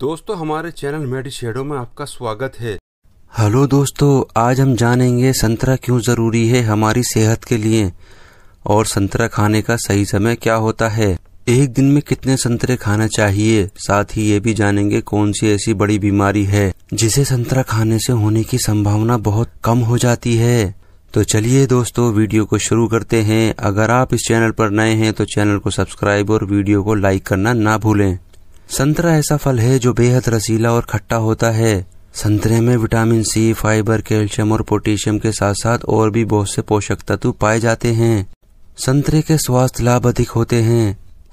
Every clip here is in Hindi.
दोस्तों हमारे चैनल मेडी शेडो में आपका स्वागत है हेलो दोस्तों आज हम जानेंगे संतरा क्यों ज़रूरी है हमारी सेहत के लिए और संतरा खाने का सही समय क्या होता है एक दिन में कितने संतरे खाना चाहिए साथ ही ये भी जानेंगे कौन सी ऐसी बड़ी बीमारी है जिसे संतरा खाने से होने की संभावना बहुत कम हो जाती है तो चलिए दोस्तों वीडियो को शुरू करते हैं अगर आप इस चैनल पर नए हैं तो चैनल को सब्सक्राइब और वीडियो को लाइक करना ना भूलें संतरा ऐसा फल है जो बेहद रसीला और खट्टा होता है संतरे में विटामिन सी फाइबर कैल्शियम और पोटेशियम के साथ साथ और भी बहुत से पोषक तत्व पाए जाते हैं संतरे के स्वास्थ्य लाभ अधिक होते हैं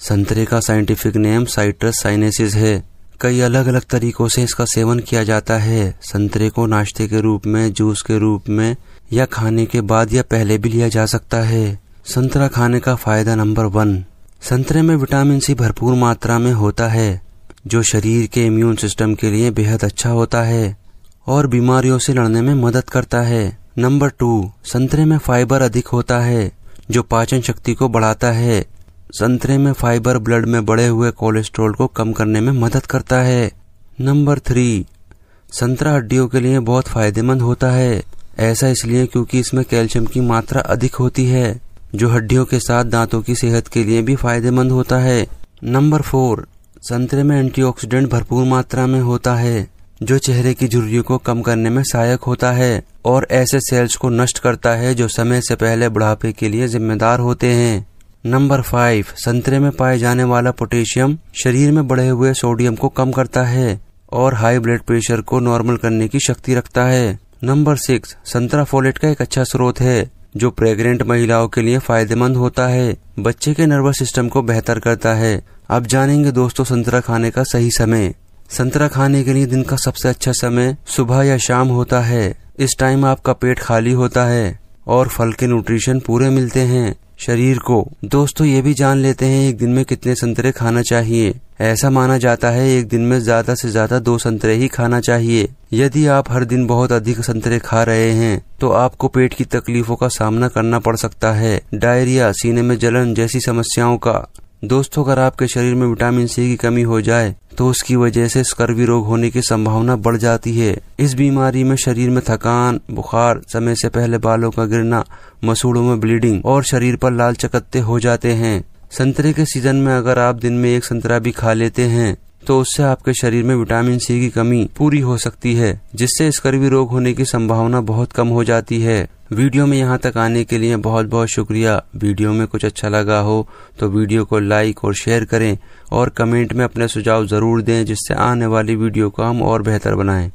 संतरे का साइंटिफिक नेम साइट्रस साइनेसिस है कई अलग अलग तरीकों से इसका सेवन किया जाता है संतरे को नाश्ते के रूप में जूस के रूप में या खाने के बाद या पहले भी लिया जा सकता है संतरा खाने का फायदा नंबर वन संतरे में विटामिन सी भरपूर मात्रा में होता है जो शरीर के इम्यून सिस्टम के लिए बेहद अच्छा होता है और बीमारियों से लड़ने में मदद करता है नंबर टू संतरे में फाइबर अधिक होता है जो पाचन शक्ति को बढ़ाता है संतरे में फाइबर ब्लड में बढ़े हुए कोलेस्ट्रॉल को कम करने में मदद करता है नंबर थ्री संतरा हड्डियों के लिए बहुत फायदेमंद होता है ऐसा इसलिए क्योंकि इसमें कैल्शियम की मात्रा अधिक होती है जो हड्डियों के साथ दांतों की सेहत के लिए भी फायदेमंद होता है नंबर फोर संतरे में एंटीऑक्सीडेंट भरपूर मात्रा में होता है जो चेहरे की झुर्रियों को कम करने में सहायक होता है और ऐसे सेल्स को नष्ट करता है जो समय से पहले बुढ़ापे के लिए जिम्मेदार होते हैं नंबर फाइव संतरे में पाए जाने वाला पोटेशियम शरीर में बढ़े हुए सोडियम को कम करता है और हाई ब्लड प्रेशर को नॉर्मल करने की शक्ति रखता है नंबर सिक्स संतरा फोलेट का एक अच्छा स्रोत है जो प्रेग्नेंट महिलाओं के लिए फायदेमंद होता है बच्चे के नर्वस सिस्टम को बेहतर करता है अब जानेंगे दोस्तों संतरा खाने का सही समय संतरा खाने के लिए दिन का सबसे अच्छा समय सुबह या शाम होता है इस टाइम आपका पेट खाली होता है और फल के न्यूट्रिशन पूरे मिलते हैं शरीर को दोस्तों ये भी जान लेते हैं एक दिन में कितने संतरे खाना चाहिए ऐसा माना जाता है एक दिन में ज्यादा से ज्यादा दो संतरे ही खाना चाहिए यदि आप हर दिन बहुत अधिक संतरे खा रहे हैं तो आपको पेट की तकलीफों का सामना करना पड़ सकता है डायरिया सीने में जलन जैसी समस्याओं का दोस्तों अगर आपके शरीर में विटामिन सी की कमी हो जाए तो उसकी वजह से स्कर्वी रोग होने की संभावना बढ़ जाती है इस बीमारी में शरीर में थकान बुखार समय से पहले बालों का गिरना मसूड़ों में ब्लीडिंग और शरीर पर लाल चकत्ते हो जाते हैं संतरे के सीजन में अगर आप दिन में एक संतरा भी खा लेते हैं तो उससे आपके शरीर में विटामिन सी की कमी पूरी हो सकती है जिससे स्कर्वी रोग होने की संभावना बहुत कम हो जाती है वीडियो में यहाँ तक आने के लिए बहुत बहुत शुक्रिया वीडियो में कुछ अच्छा लगा हो तो वीडियो को लाइक और शेयर करें और कमेंट में अपने सुझाव ज़रूर दें जिससे आने वाली वीडियो को हम और बेहतर बनाएं